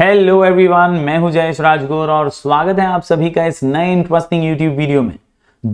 Hello everyone मैं हूं जयेश राजगोर और स्वागत है आप सभी का इस नए इंटरेस्टिंग यूट्यूब वीडियो में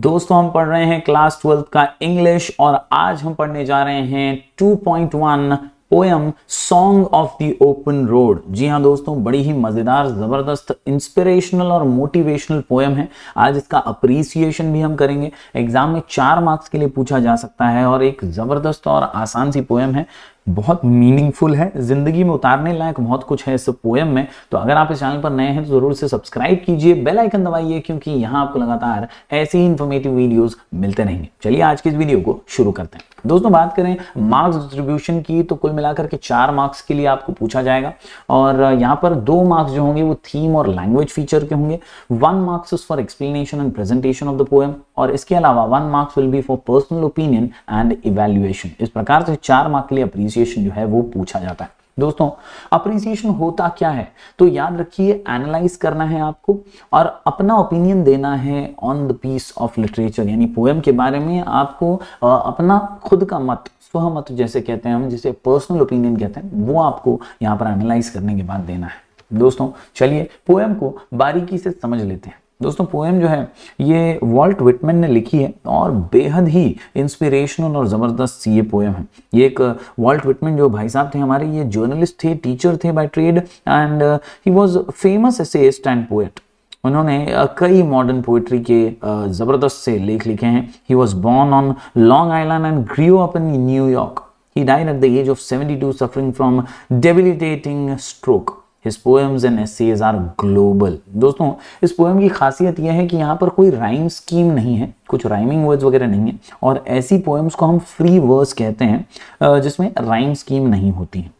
दोस्तों हम पढ़ रहे हैं क्लास ट्वेल्थ का इंग्लिश और आज हम पढ़ने जा रहे हैं 2.1 poem song of the open road जी हाँ दोस्तों बड़ी ही मजेदार जबरदस्त इंस्पिरेशनल और मोटिवेशनल पोएम है आज इसका अप्रिसिएशन भी हम करेंगे एग्जाम में चार मार्क्स के लिए पूछा जा सकता है और एक जबरदस्त और आसान सी पोएम है बहुत मीनिंगफुल है जिंदगी में उतारने लायक बहुत कुछ है इस पोएम में तो अगर आप इस चैनल पर नए हैं तो जरूर से सब्सक्राइब कीजिए बेल आइकन दबाइए क्योंकि यहां आपको लगातार ऐसी इंफॉर्मेटिव वीडियोस मिलते रहेंगे चलिए आज की इस वीडियो को शुरू करते हैं दोस्तों बात करें मार्क्स डिस्ट्रीब्यूशन की तो कुल मिलाकर के चार मार्क्स के लिए आपको पूछा जाएगा और यहाँ पर दो मार्क्स जो होंगे वो थीम और लैंग्वेज फीचर के होंगे one marks is for explanation and presentation of the poem और इसके अलावा one marks will be for personal opinion and evaluation इस प्रकार से चार मार्क के लिए अप्रिसिएशन जो है वो पूछा जाता है दोस्तों अप्रिसिएशन होता क्या है तो याद रखिए एनालाइज करना है आपको और अपना ओपिनियन देना है on the piece of literature यानी पोएम के बारे में आपको अपना खुद का मत स्वमत जैसे कहते हैं हम जिसे पर्सनल ओपिनियन कहते हैं वो आपको यहाँ पर एनालाइज करने के बाद देना है दोस्तों चलिए पोएम को बारीकी से समझ लेते हैं दोस्तों पोएम जो है ये वॉल्ट विटमैन ने लिखी है और बेहद ही इंस्पिरेशनल और ज़बरदस्त ये पोएम है ये एक वॉल्ट विटमैन जो भाई साहब थे हमारे ये जर्नलिस्ट थे टीचर थे by trade and he was famous essayist and poet उन्होंने uh, कई मॉडर्न पोएट्री के uh, ज़बरदस्त से लेख लिखे हैं he was born on long island and grew up in New York he died at the age of seventy two suffering from debilitating stroke his poems and essays are global दोस्तों इस poem की खासियत यह है कि यहाँ पर कोई राइम स्कीम नहीं है कुछ राइमिंग वर्ड्स वगैरह नहीं है और ऐसी पोएम्स को हम फ्री वर्ड्स कहते हैं जिसमें राइम स्कीम नहीं होती है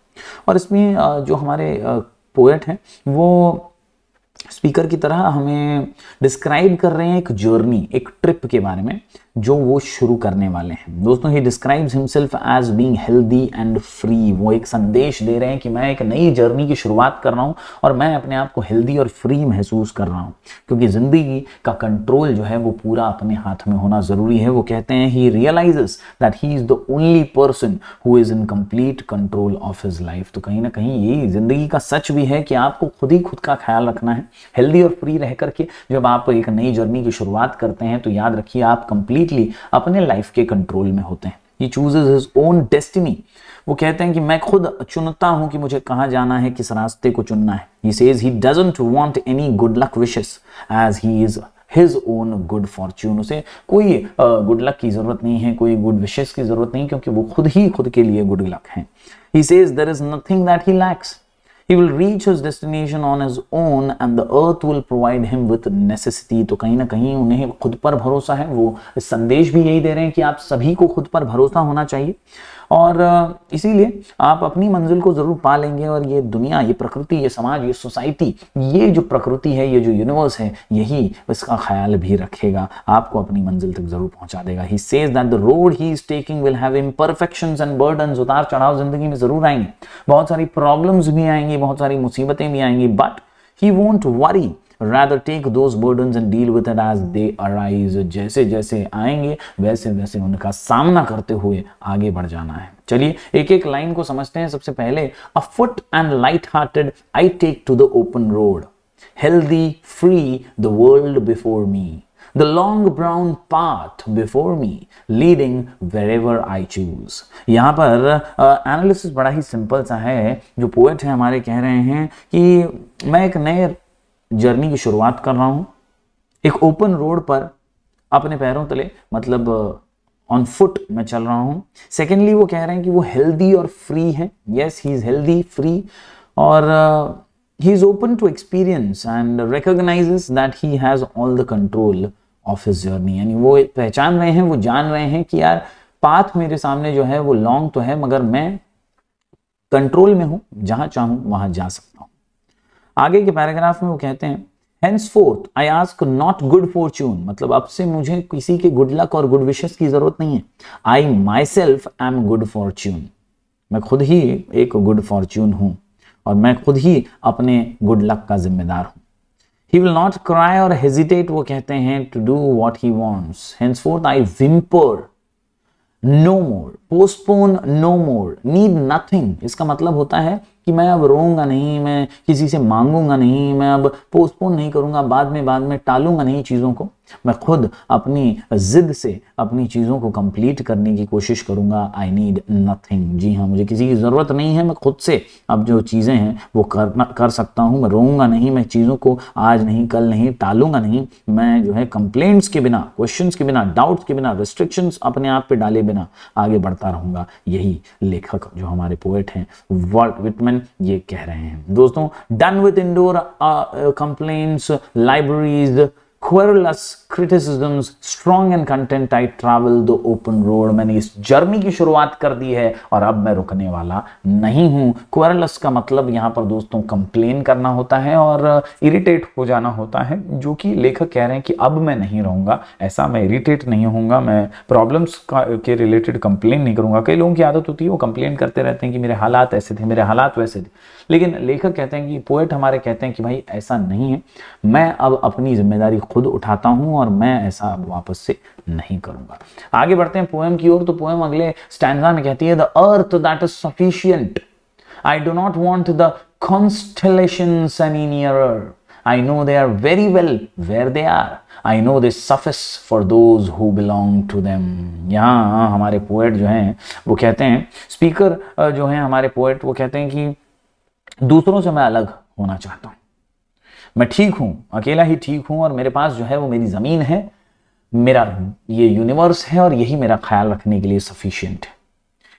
और इसमें जो हमारे पोएट हैं वो स्पीकर की तरह हमें डिस्क्राइब कर रहे हैं एक जर्नी एक ट्रिप के बारे में जो वो शुरू करने वाले हैं दोस्तों he describes himself as being healthy and free वो एक संदेश दे रहे हैं कि मैं एक नई जर्नी की शुरुआत कर रहा हूँ और मैं अपने आप को हेल्दी और फ्री महसूस कर रहा हूँ क्योंकि ज़िंदगी का कंट्रोल जो है वो पूरा अपने हाथ में होना ज़रूरी है वो कहते हैं he realizes that he is the only person who is in complete control of his life तो कहीं ना कहीं यही ज़िंदगी का सच भी है कि आपको खुद ही खुद का ख्याल रखना है हेल्दी और फ्री रह करके जब आप एक नई जर्नी की शुरुआत करते हैं तो याद रखिए आप कंप्लीट कंप्लीटली अपने लाइफ के कंट्रोल में होते हैं he chooses his own destiny वो कहते हैं कि मैं खुद चुनता हूं कि मुझे कहाँ जाना है किस रास्ते को चुनना है he says he doesn't want any good luck wishes as he is his own good fortune उसे कोई गुड लक की जरूरत नहीं है कोई गुड विशेस की जरूरत नहीं क्योंकि वो खुद ही खुद के लिए गुड लक है he says there is nothing that he lacks He will reach his destination on his own and the earth will provide him with necessity. to kahin na kahin unhe khud par bharosa hai wo sandesh bhi yahi de rahe hain ki aap sabhi ko khud par bharosa hona chahiye और इसीलिए आप अपनी मंजिल को ज़रूर पा लेंगे और ये दुनिया ये प्रकृति ये समाज ये सोसाइटी ये जो प्रकृति है ये जो यूनिवर्स है यही इसका ख्याल भी रखेगा आपको अपनी मंजिल तक ज़रूर पहुंचा देगा he says that the road he is taking will have imperfection and burden उतार चढ़ाव जिंदगी में ज़रूर आएंगे बहुत सारी प्रॉब्लम्स भी आएंगी बहुत सारी मुसीबतें भी आएंगी but he won't worry rather take those burdens and deal with it as they arise जैसे जैसे आएंगे वैसे वैसे उनका सामना करते हुए आगे बढ़ जाना है चलिए एक एक लाइन को समझते हैं सबसे पहले afoot and light hearted I take to the open road healthy free the world before me the long brown path before me leading wherever I choose यहाँ पर एनालिसिस uh, बड़ा ही सिंपल सा है जो पोएट है हमारे कह रहे हैं कि मैं एक नए जर्नी की शुरुआत कर रहा हूँ एक ओपन रोड पर अपने पैरों तले मतलब ऑन फुट मैं चल रहा हूँ सेकेंडली वो कह रहे हैं कि वो हेल्दी और फ्री है yes he is healthy free और he is open to experience and recognize that he has all the control of his journey यानी वो पहचान रहे हैं वो जान रहे हैं कि यार पाथ मेरे सामने जो है वो लॉन्ग तो है मगर मैं कंट्रोल में हूँ जहाँ चाहूँ वहाँ जा सकता हूँ आगे के पैराग्राफ में वो कहते हैं henceforth I ask not good fortune मतलब अब से मुझे किसी के गुड लक और गुड विशेष की जरूरत नहीं है I myself I am good fortune मैं खुद ही एक गुड फॉर्च्यून हूँ और मैं खुद ही अपने गुड लक का जिम्मेदार हूँ ही विल नॉट क्राई और हेजिटेट वो कहते हैं to do what he wants henceforth I whimper no more postpone no more need nothing इसका मतलब होता है कि मैं अब रोऊंगा नहीं मैं किसी से मांगूंगा नहीं मैं अब पोस्टपोन नहीं करूंगा बाद में बाद में टालूंगा नहीं चीज़ों को मैं खुद अपनी ज़िद से अपनी चीज़ों को कंप्लीट करने की कोशिश करूंगा आई नीड नथिंग जी हाँ मुझे किसी की ज़रूरत नहीं है मैं खुद से अब जो चीज़ें हैं वो कर कर सकता हूँ मैं रोऊंगा नहीं मैं चीज़ों को आज नहीं कल नहीं टालूंगा नहीं मैं जो है कंप्लेंट्स के बिना क्वेश्चन के बिना डाउट्स के बिना रिस्ट्रिक्शंस अपने आप पर डाले बिना आगे बढ़ता रहूँगा यही लेखक जो हमारे पोएट हैं वर्ल्ड विटमैन संगठन ये कह रहे हैं दोस्तों done with indoor complaints libraries querulous criticisms strong and content I travel the open road मैंने इस जर्नी की शुरुआत कर दी है और अब मैं रुकने वाला नहीं हूँ क्वेरलस का मतलब यहाँ पर दोस्तों कंप्लेन करना होता है और इरिटेट uh, हो जाना होता है जो कि लेखक कह रहे हैं कि अब मैं नहीं रहूँगा ऐसा मैं इरिटेट नहीं होऊंगा मैं प्रॉब्लम्स के रिलेटेड कंप्लेन नहीं करूँगा कई लोगों की आदत होती है वो कंप्लेन करते रहते हैं कि मेरे हालात ऐसे थे मेरे हालात वैसे थे लेकिन लेखक कहते हैं कि पोएट हमारे कहते हैं कि भाई ऐसा नहीं है मैं अब अपनी जिम्मेदारी खुद उठाता हूँ और और मैं ऐसा अब वापस से नहीं करूंगा आगे बढ़ते हैं पोएम की ओर तो पोएम अगले स्टैंडा में कहती है the earth that is sufficient I do not want the constellation any nearer I know they are very well where they are. I know they suffice for those who belong to them. यहाँ हमारे poet जो हैं वो कहते हैं speaker जो हैं हमारे पोएट वो कहते हैं कि दूसरों से मैं अलग होना चाहता हूँ मैं ठीक हूँ अकेला ही ठीक हूँ और मेरे पास जो है वो मेरी ज़मीन है मेरा ये यूनिवर्स है और यही मेरा ख्याल रखने के लिए सफिशियंट है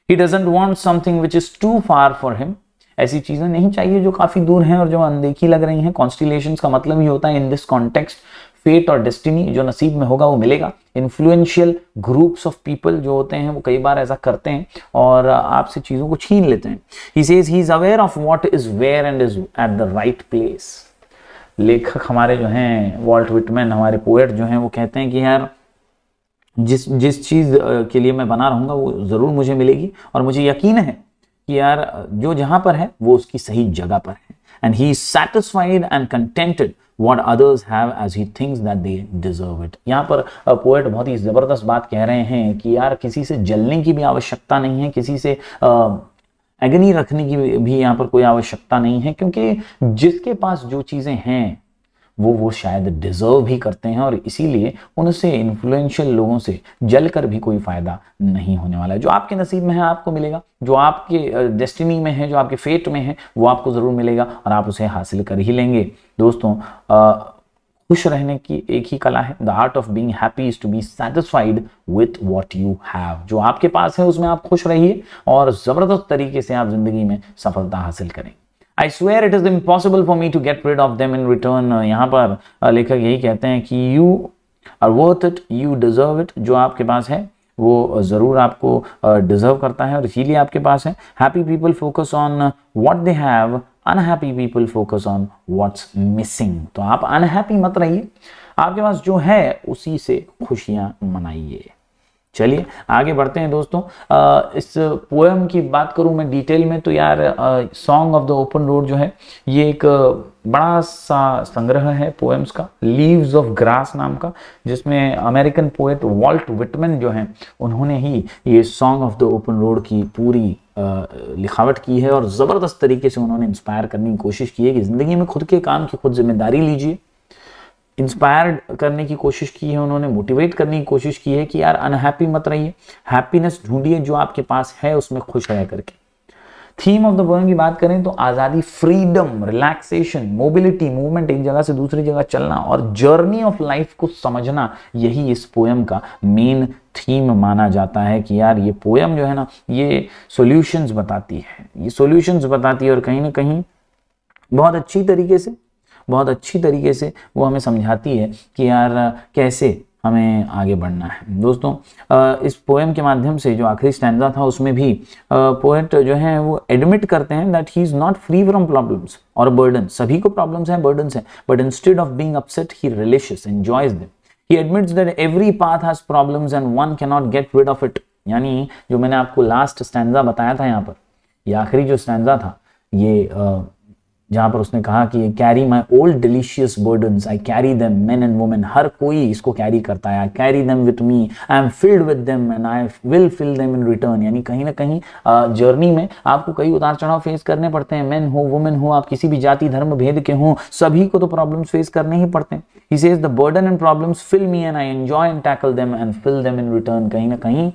he doesn't want something which is too far for him ऐसी चीज़ें नहीं चाहिए जो काफ़ी दूर हैं और जो अनदेखी लग रही हैं कॉन्स्टिलेशन का मतलब ही होता है इन दिस कॉन्टेक्स्ट फेट और डेस्टिनी जो नसीब में होगा वो मिलेगा इन्फ्लुएंशियल ग्रुप्स ऑफ पीपल जो होते हैं वो कई बार ऐसा करते हैं और आपसे चीज़ों को छीन लेते हैं he says he is aware of what is where and is at the right place लेखक हमारे जो हैं वॉल्ट विटमैन हमारे पोएट जो हैं वो कहते हैं कि यार जिस जिस चीज़ के लिए मैं बना रहूँगा वो ज़रूर मुझे मिलेगी और मुझे यकीन है कि यार जो जहाँ पर है वो उसकी सही जगह पर है and he satisfied and contented what others have as he thinks that they deserve it यहाँ पर पोएट बहुत ही ज़बरदस्त बात कह रहे हैं कि यार किसी से जलने की भी आवश्यकता नहीं है किसी से uh, अग्नि रखने की भी यहाँ पर कोई आवश्यकता नहीं है क्योंकि जिसके पास जो चीज़ें हैं वो वो शायद डिजर्व भी करते हैं और इसीलिए उनसे इन्फ्लुएंशियल लोगों से जल कर भी कोई फ़ायदा नहीं होने वाला है जो आपके नसीब में है आपको मिलेगा जो आपके डेस्टिनी में है जो आपके फेट में है वो आपको ज़रूर मिलेगा और आप उसे हासिल कर ही लेंगे दोस्तों आ, खुश रहने की एक ही कला है the art of being happy is to be satisfied with what you have जो आपके पास है उसमें आप खुश रहिए और जबरदस्त तरीके से आप जिंदगी में सफलता हासिल करें I swear it is impossible for me to get rid of them in return यहाँ पर लेखक यही कहते हैं कि you are worth it you deserve it जो आपके पास है वो ज़रूर आपको डिजर्व करता है और इसीलिए आपके पास है happy people focus on what they have unhappy people focus on what's missing तो आप अनहैप्पी मत रहिए आपके पास जो है उसी से खुशियां मनाइए चलिए आगे बढ़ते हैं दोस्तों आ, इस पोएम की बात करूं मैं डिटेल में तो यार song of the open road जो है ये एक बड़ा सा संग्रह है पोएम्स का लीव्स ऑफ ग्रास नाम का जिसमें अमेरिकन पोएट वॉल्ट विटमैन जो हैं उन्होंने ही ये song of the open road की पूरी लिखावट की है और ज़बरदस्त तरीके से उन्होंने इंस्पायर करने की कोशिश की है कि ज़िंदगी में खुद के काम की खुद जिम्मेदारी लीजिए इंस्पायर्ड करने की कोशिश की है उन्होंने मोटिवेट करने की कोशिश की है कि यार अनहैप्पी मत रहिए हैप्पीनेस ढूंढिए जो आपके पास है उसमें खुश रह करके थीम ऑफ द पोएम की बात करें तो आज़ादी फ्रीडम रिलैक्सेशन मोबिलिटी मूवमेंट एक जगह से दूसरी जगह चलना और जर्नी ऑफ लाइफ को समझना यही इस पोएम का मेन थीम माना जाता है कि यार ये पोएम जो है ना ये सॉल्यूशंस बताती है ये सॉल्यूशंस बताती है और कहीं ना कहीं बहुत अच्छी तरीके से बहुत अच्छी तरीके से वो हमें समझाती है कि यार कैसे हमें आगे बढ़ना है दोस्तों इस पोएम के माध्यम से जो आखिरी स्टैंडा था उसमें भी पोएट जो है वो एडमिट करते हैं that he is not free from problems और बर्डन सभी को प्रॉब्लम्स हैं बर्डन हैं but instead of being upset he relishes enjoys them He admits that every path has problems and one cannot get rid of it. यानी जो मैंने आपको last stanza बताया था यहाँ पर ये आखिरी जो स्टैंडा था ये जहां पर उसने कहा कि carry my old delicious burden I carry them men and women हर कोई इसको कैरी करता है I carry them with me I am filled with them and I will fill them in return यानी कहीं ना कहीं जर्नी में आपको कई उतार चढ़ाव फेस करने पड़ते हैं मैन हो वुमेन हो आप किसी भी जाति धर्म भेद के हों सभी को तो प्रॉब्लम फेस करने ही पड़ते हैं he says the burden and problems fill me and I enjoy and tackle them and fill them in return कहीं ना कहीं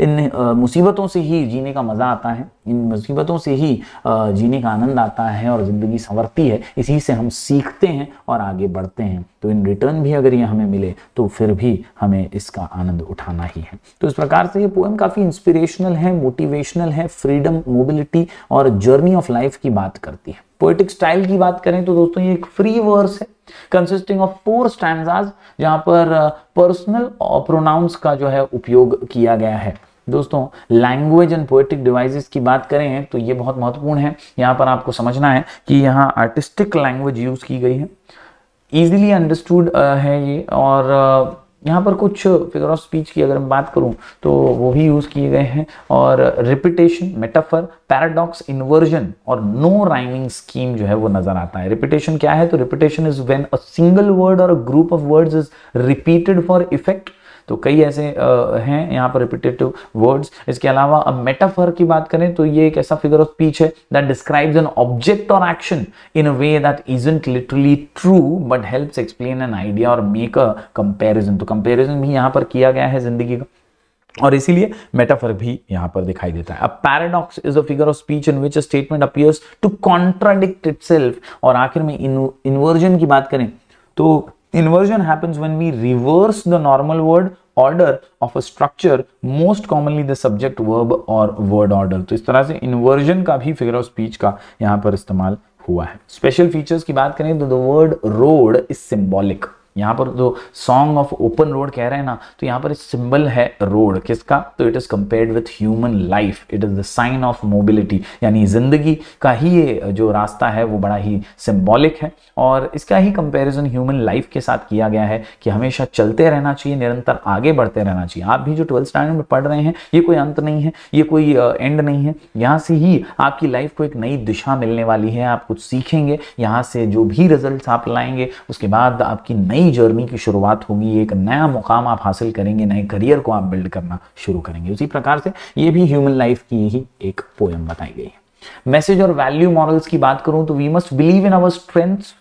इन मुसीबतों से ही जीने का मज़ा आता है इन मुसीबतों से ही जीने का आनंद आता है और ज़िंदगी संवरती है इसी से हम सीखते हैं और आगे बढ़ते हैं तो इन रिटर्न भी अगर ये हमें मिले तो फिर भी हमें इसका आनंद उठाना ही है तो इस प्रकार से ये पोएम काफ़ी इंस्पिरेशनल है मोटिवेशनल है फ्रीडम मोबिलिटी और जर्नी ऑफ लाइफ की बात करती है पोएटिक स्टाइल की बात करें तो दोस्तों ये एक फ्री वर्स है कंसिस्टिंग ऑफ फोर स्टैंडाज जहां पर पर्सनल uh, प्रोनाउंस का जो है उपयोग किया गया है दोस्तों लैंग्वेज एंड पोएटिक डिवाइसेस की बात करें तो ये बहुत महत्वपूर्ण है यहाँ पर आपको समझना है कि यहाँ आर्टिस्टिक लैंग्वेज यूज की गई है ईजिली अंडरस्टूड uh, है ये और uh, यहाँ पर कुछ फिगर ऑफ स्पीच की अगर मैं बात करूँ तो वो भी यूज़ किए गए हैं और रिपीटेशन मेटाफर पैराडॉक्स इन्वर्जन और नो राइमिंग स्कीम जो है वो नज़र आता है रिपीटेशन क्या है तो repetition is when a single word or a group of words is repeated for effect तो कई ऐसे हैं यहाँ पर रिपीटेटिव वर्ड्स इसके अलावा अब मेटाफर की बात करें तो ये एक ऐसा फिगर ऑफ स्पीच है that describes an object or action in a way that isn't literally true but helps explain an idea or make a comparison तो कंपेरिजन भी यहाँ पर किया गया है जिंदगी का और इसीलिए मेटाफर भी यहां पर दिखाई देता है अब paradox is a figure of speech in which a statement appears to contradict itself और आखिर में इन्वर्जन की बात करें तो Inversion happens when we reverse the normal word order of a structure most commonly the subject verb और word order तो इस तरह से इन्वर्जन का भी figure ऑफ स्पीच का यहाँ पर इस्तेमाल हुआ है स्पेशल फीचर्स की बात करें तो the word road is symbolic यहाँ पर जो सॉन्ग ऑफ ओपन रोड कह रहे हैं ना तो यहाँ पर सिंबल है रोड किसका तो it is compared with human life it is the sign of mobility यानी जिंदगी का ही ये जो रास्ता है वो बड़ा ही सिम्बॉलिक है और इसका ही कंपेरिजन ह्यूमन लाइफ के साथ किया गया है कि हमेशा चलते रहना चाहिए निरंतर आगे बढ़ते रहना चाहिए आप भी जो ट्वेल्थ स्टैंडर्ड में पढ़ रहे हैं ये कोई अंत नहीं है ये कोई एंड नहीं है यहाँ से ही आपकी लाइफ को एक नई दिशा मिलने वाली है आप कुछ सीखेंगे यहाँ से जो भी रिजल्ट आप लाएंगे उसके बाद आपकी नई नई जर्नी की शुरुआत होगी एक नया मुकाम आप हासिल करेंगे नए करियर को आप बिल्ड करना शुरू करेंगे उसी प्रकार से ये भी ह्यूमन लाइफ की ही एक पोएम बताई गई है मैसेज और वैल्यू मॉरल्स की बात करूं तो we must believe in our strengths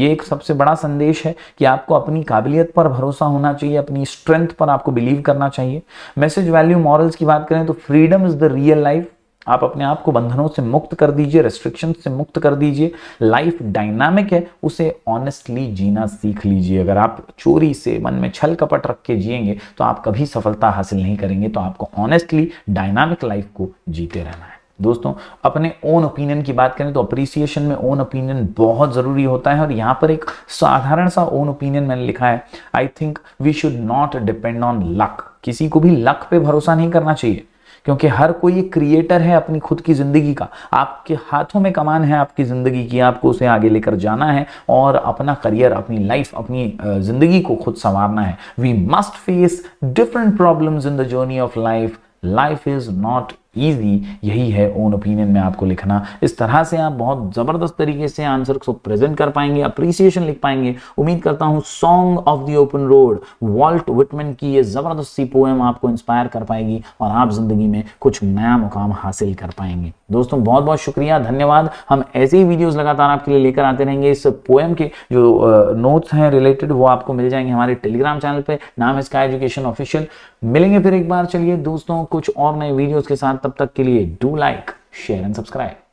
ये एक सबसे बड़ा संदेश है कि आपको अपनी काबिलियत पर भरोसा होना चाहिए अपनी स्ट्रेंथ पर आपको बिलीव करना चाहिए मैसेज वैल्यू मॉरल्स की बात करें तो freedom is the real life आप अपने आप को बंधनों से मुक्त कर दीजिए रेस्ट्रिक्शन से मुक्त कर दीजिए लाइफ डायनामिक है उसे ऑनेस्टली जीना सीख लीजिए अगर आप चोरी से मन में छल कपट रख के जिएंगे तो आप कभी सफलता हासिल नहीं करेंगे तो आपको ऑनेस्टली डायनामिक लाइफ को जीते रहना है दोस्तों अपने ओन ओपिनियन की बात करें तो अप्रिसिएशन में ओन ओपिनियन बहुत ज़रूरी होता है और यहाँ पर एक साधारण सा ओन ओपिनियन मैंने लिखा है I think we should not depend on luck किसी को भी लक पे भरोसा नहीं करना चाहिए क्योंकि हर कोई एक क्रिएटर है अपनी खुद की ज़िंदगी का आपके हाथों में कमान है आपकी ज़िंदगी की आपको उसे आगे लेकर जाना है और अपना करियर अपनी लाइफ अपनी ज़िंदगी को खुद संवारना है we must face different problems in the journey of life life is not easy यही है ओन ओपिनियन में आपको लिखना इस तरह से आप बहुत ज़बरदस्त तरीके से आंसर को प्रेजेंट कर पाएंगे अप्रिसिएशन लिख पाएंगे उम्मीद करता हूँ song of the open road Walt Whitman की ये ज़बरदस्त सी पोएम आपको इंस्पायर कर पाएगी और आप ज़िंदगी में कुछ नया मुकाम हासिल कर पाएंगे दोस्तों बहुत बहुत शुक्रिया धन्यवाद हम ऐसे ही वीडियोज़ लगातार आपके लिए लेकर आते रहेंगे इस पोएम के जो नोट्स हैं रिलेटेड वो आपको मिल जाएंगे हमारे टेलीग्राम चैनल पर नाम है इसका एजुकेशन ऑफिशियल मिलेंगे फिर एक बार चलिए दोस्तों कुछ और नए वीडियोज़ के साथ तब तक के लिए do like share and subscribe